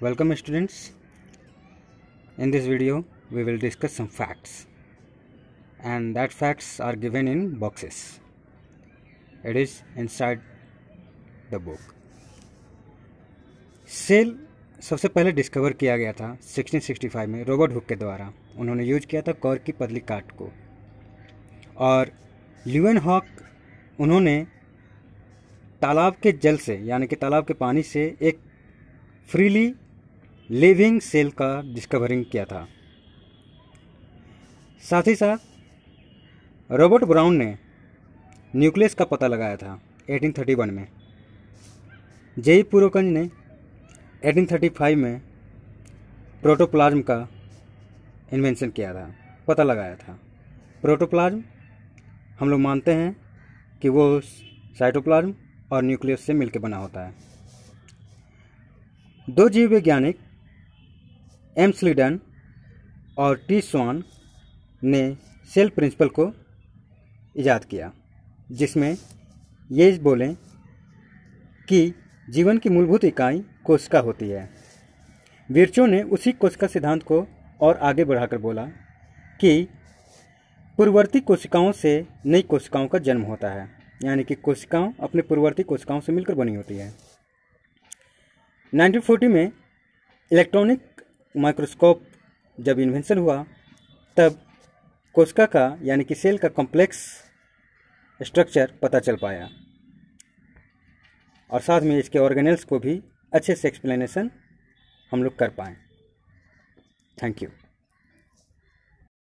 Welcome students. In this video we will discuss some facts and that facts are given in boxes. It is inside the book. Cell सबसे पहले discover किया गया था 1665 में Robert Hooke के द्वारा उन्होंने यूज किया था कौर की पतली काट को और ल्यून हॉक उन्होंने तालाब के जल से यानी कि तालाब के पानी से एक फ्रीली लिविंग सेल का डिस्कवरिंग किया था साथ ही साथ रॉबर्ट ब्राउन ने न्यूक्लियस का पता लगाया था 1831 में जेई पूर्वकंज ने 1835 में प्रोटोप्लाज्म का इन्वेंशन किया था पता लगाया था प्रोटोप्लाज्म हम लोग मानते हैं कि वो साइटोप्लाज्म और न्यूक्लियस से मिलकर बना होता है दो जीव वैज्ञानिक एम स्लीडन और टी स्वान ने सेल प्रिंसिपल को ईजाद किया जिसमें ये बोलें कि जीवन की मूलभूत इकाई कोशिका होती है वीरचो ने उसी कोशिका सिद्धांत को और आगे बढ़ाकर बोला कि पूर्ववर्ती कोशिकाओं से नई कोशिकाओं का जन्म होता है यानी कि कोशिकाओं अपने पूर्ववर्ती कोशिकाओं से मिलकर बनी होती है 1940 में इलेक्ट्रॉनिक माइक्रोस्कोप जब इन्वेंशन हुआ तब कोशिका का यानी कि सेल का कॉम्प्लेक्स स्ट्रक्चर पता चल पाया और साथ में इसके ऑर्गेनल्स को भी अच्छे से एक्सप्लेनेशन हम लोग कर पाए थैंक यू